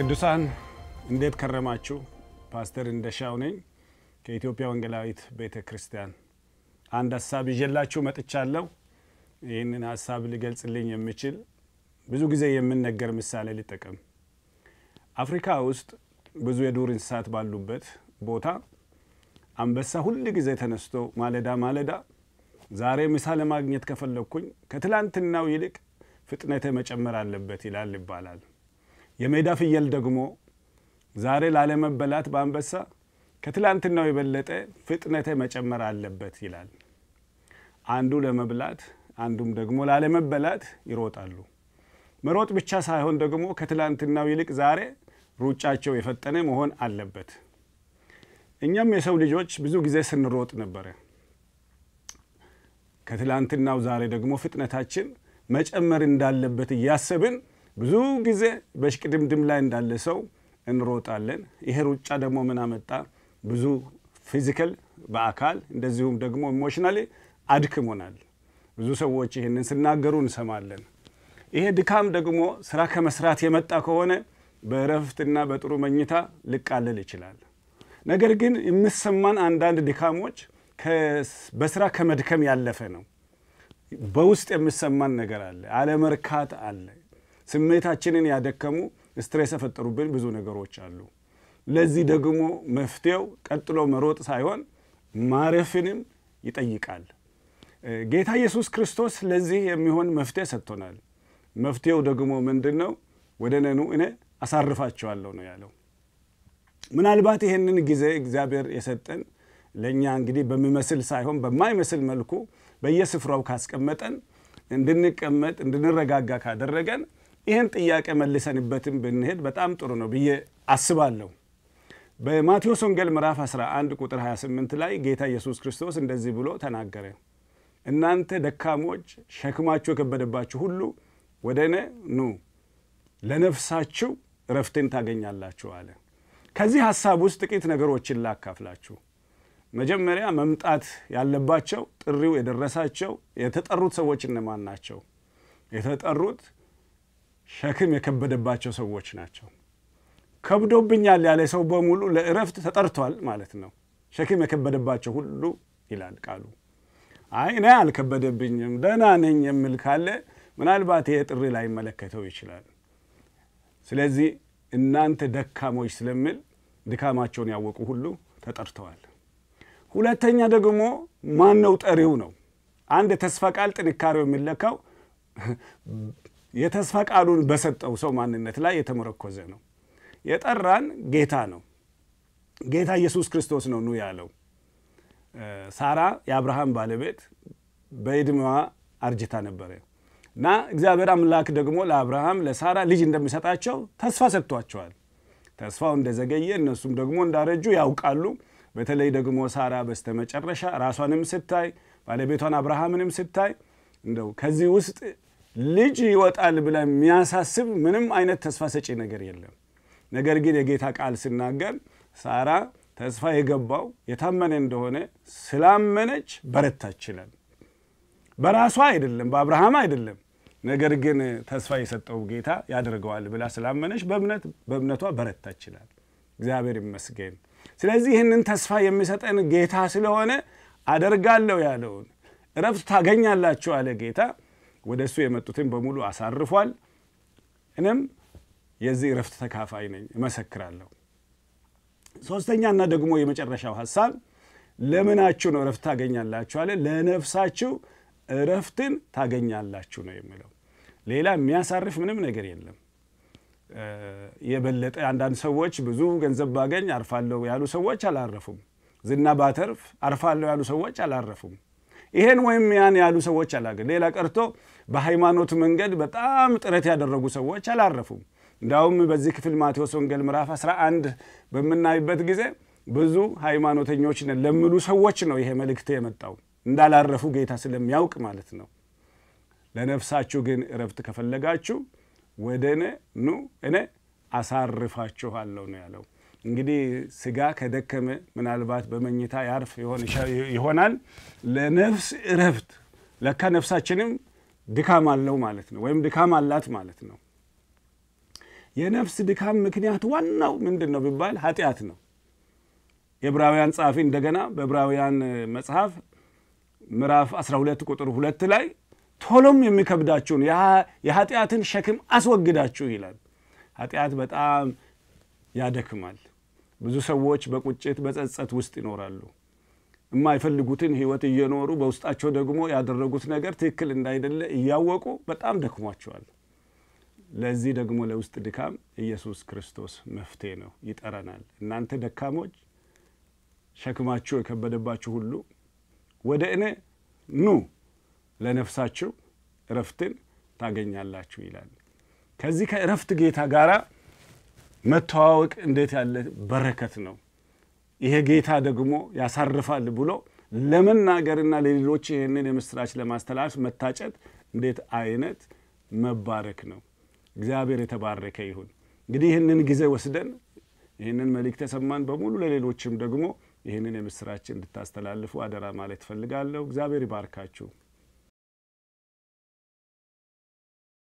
ቅዱሳን እንዴት ከረማችሁ? ፓስተር እንደሻው ነኝ ከኢትዮጵያ ወንጌላዊት ቤተ ክርስቲያን። አንድ ሀሳብ ይዤላችሁ መጥቻለሁ። ይህንን ሀሳብ ሊገልጽልኝ የሚችል ብዙ ጊዜ የምነገር ምሳሌ ልጠቀም። አፍሪካ ውስጥ ብዙ የዱር እንስሳት ባሉበት ቦታ አንበሳ ሁል ጊዜ ተነስቶ ማለዳ ማለዳ ዛሬ ምሳ ለማግኘት ከፈለግኩኝ ከትላንትናው ይልቅ ፍጥነተ መጨመር አለበት ይላል ይባላል። የሜዳ ፍየል ደግሞ ዛሬ ላለመበላት በአንበሳ ከትላንትናው የበለጠ ፍጥነተ መጨመር አለበት ይላል። አንዱ ለመብላት አንዱም ደግሞ ላለመበላት ይሮጣሉ። መሮጥ ብቻ ሳይሆን ደግሞ ከትላንትናው ይልቅ ዛሬ ሩጫቸው የፈጠነ መሆን አለበት። እኛም የሰው ልጆች ብዙ ጊዜ ስንሮጥ ነበረ። ከትላንትናው ዛሬ ደግሞ ፍጥነታችን መጨመር እንዳለበት እያሰብን ብዙ ጊዜ በሽቅድምድም ላይ እንዳለ ሰው እንሮጣለን። ይሄ ሩጫ ደግሞ ምን አመጣ? ብዙ ፊዚካል በአካል እንደዚሁም ደግሞ ኢሞሽናሊ አድክሞናል። ብዙ ሰዎች ይህንን ስናገሩ እንሰማለን። ይሄ ድካም ደግሞ ስራ ከመስራት የመጣ ከሆነ በእረፍትና በጥሩ መኝታ ሊቃለል ይችላል። ነገር ግን የምሰማን አንዳንድ ድካሞች በስራ ከመድከም ያለፈ ነው። በውስጥ የምሰማን ነገር አለ፣ አለመርካት አለ ስሜታችንን ያደከሙ ስትሬስ የፈጠሩብን ብዙ ነገሮች አሉ። ለዚህ ደግሞ መፍትሄው ቀጥሎ መሮጥ ሳይሆን ማረፍንም ይጠይቃል። ጌታ ኢየሱስ ክርስቶስ ለዚህ የሚሆን መፍትሄ ሰጥቶናል። መፍትሄው ደግሞ ምንድን ነው? ወደ ነኑ እኔ አሳርፋቸዋለሁ ነው ያለው። ምናልባት ይህንን ጊዜ እግዚአብሔር የሰጠን ለእኛ እንግዲህ በሚመስል ሳይሆን በማይመስል መልኩ በየስፍራው ካስቀመጠን እንድንቀመጥ እንድንረጋጋ ካደረገን ይህን ጥያቄ መልሰንበትም ብንሄድ በጣም ጥሩ ነው ብዬ አስባለሁ። በማቴዎስ ወንጌል ምዕራፍ 11 ቁጥር 28 ላይ ጌታ ኢየሱስ ክርስቶስ እንደዚህ ብሎ ተናገረ። እናንተ ደካሞች ሸክማችሁ የከበደባችሁ ሁሉ ወደ እኔ ኑ፣ ለነፍሳችሁ እረፍትን ታገኛላችሁ አለ። ከዚህ ሐሳብ ውስጥ ጥቂት ነገሮችን ላካፍላችሁ። መጀመሪያ መምጣት ያለባቸው ጥሪው የደረሳቸው የተጠሩት ሰዎች እነማን ናቸው? የተጠሩት ሸክም የከበደባቸው ሰዎች ናቸው። ከብዶብኛል ያለ ሰው በሙሉ ለእረፍት ተጠርቷል ማለት ነው። ሸክም የከበደባቸው ሁሉ ይላል ቃሉ። አይ እኔ አልከበደብኝም ደህና ነኝ የሚል ካለ ምናልባት ይሄ ጥሪ ላይመለከተው ይችላል። ስለዚህ እናንተ ደካሞች ስለሚል ድካማቸውን ያወቁ ሁሉ ተጠርተዋል። ሁለተኛ ደግሞ ማን ነው ጠሪው ነው። አንድ ተስፋ ቃል ጥንካሬው የሚለካው የተስፋ ቃሉን በሰጠው ሰው ማንነት ላይ የተመረኮዘ ነው። የጠራን ጌታ ነው። ጌታ ኢየሱስ ክርስቶስ ነው ኑ ያለው። ሳራ የአብርሃም ባለቤት በዕድሜዋ አርጅታ ነበረ እና እግዚአብሔር አምላክ ደግሞ ለአብርሃም ለሳራ ልጅ እንደሚሰጣቸው ተስፋ ሰጥቷቸዋል። ተስፋው እንደዘገየ እነሱም ደግሞ እንዳረጁ ያውቃሉ። በተለይ ደግሞ ሳራ በስተመጨረሻ ራሷንም ስታይ ባለቤቷን አብርሃምንም ስታይ እንደው ከዚህ ውስጥ ልጅ ይወጣል ብለ የሚያሳስብ ምንም አይነት ተስፋ ሰጪ ነገር የለም። ነገር ግን የጌታ ቃል ስናገር ሳራ ተስፋ የገባው የታመነ እንደሆነ ስላመነች በረታች በራሷ አይደለም፣ በአብርሃም አይደለም። ነገር ግን ተስፋ የሰጠው ጌታ ያደርገዋል ብላ ስላመነች በእምነት በእምነቷ በረታ ይችላል እግዚአብሔር ይመስገን። ስለዚህ ይህንን ተስፋ የሚሰጠን ጌታ ስለሆነ አደርጋለሁ ያለውን እረፍት ታገኛላችሁ አለ ጌታ ወደ እሱ የመጡትን በሙሉ አሳርፏል። እኔም የዚህ እረፍት ተካፋይ ነኝ እመሰክራለሁ። ሶስተኛና ደግሞ የመጨረሻው ሀሳብ ለምናችሁ ነው እረፍት ታገኛላችሁ አለ። ለነፍሳችሁ እረፍትን ታገኛላችሁ ነው የሚለው። ሌላ የሚያሳርፍ ምንም ነገር የለም። የበለጠ አንዳንድ ሰዎች ብዙ ገንዘብ ባገኝ አርፋለሁ ያሉ ሰዎች አላረፉም። ዝና ባተርፍ አርፋለሁ ያሉ ሰዎች አላረፉም። ይሄን ወይም ያን ያሉ ሰዎች አላገ ሌላ ቀርቶ በሃይማኖት መንገድ በጣም ጥረት ያደረጉ ሰዎች አላረፉም። እንዳውም በዚህ ክፍል ማቴዎስ ወንጌል ምዕራፍ 11 በምናይበት ጊዜ ብዙ ሃይማኖተኞች ነን ለሚሉ ሰዎች ነው ይሄ መልእክት የመጣው እንዳላረፉ ጌታ ስለሚያውቅ ማለት ነው። ለነፍሳችሁ ግን እረፍት ከፈለጋችሁ ወደ እኔ ኑ፣ እኔ አሳርፋችኋለሁ ነው ያለው። እንግዲህ ስጋ ከደከመ ምናልባት በመኝታ ያርፍ ይሆናል። ለነፍስ እረፍት ለካ ነፍሳችንም ድካም አለው ማለት ነው፣ ወይም ድካም አላት ማለት ነው። የነፍስ ድካም ምክንያት ዋናው ምንድን ነው ቢባል ኃጢአት ነው። የዕብራውያን ጸሐፊ እንደገና በዕብራውያን መጽሐፍ ምዕራፍ 12 ቁጥር ሁለት ላይ ቶሎም የሚከብዳችሁን የኃጢአትን ሸክም አስወግዳችሁ ይላል። ኃጢአት በጣም ያደክማል። ብዙ ሰዎች በቁጭት በጸጸት ውስጥ ይኖራሉ። የማይፈልጉትን ህይወት እየኖሩ በውስጣቸው ደግሞ ያደረጉት ነገር ትክክል እንዳይደለ እያወቁ በጣም ደክሟቸዋል። ለዚህ ደግሞ ለውስጥ ድካም ኢየሱስ ክርስቶስ መፍትሄ ነው፣ ይጠረናል። እናንተ ደካሞች፣ ሸክማችሁ የከበደባችሁ ሁሉ ወደ እኔ ኑ፣ ለነፍሳችሁ እረፍትን ታገኛላችሁ ይላል። ከዚህ ከእረፍት ጌታ ጋራ መተዋወቅ እንዴት ያለ በረከት ነው! ይሄ ጌታ ደግሞ ያሳርፋል ብሎ ለመናገርና ለሌሎች ይህንን የምስራች ለማስተላለፍ መታጨት እንዴት አይነት መባረክ ነው! እግዚአብሔር የተባረከ ይሁን። እንግዲህ ይህንን ጊዜ ወስደን ይህንን መልእክት የሰማን በሙሉ ለሌሎችም ደግሞ ይህንን የምስራችን እንድታስተላልፉ አደራ ማለት ትፈልጋለሁ እግዚአብሔር ይባርካችሁ።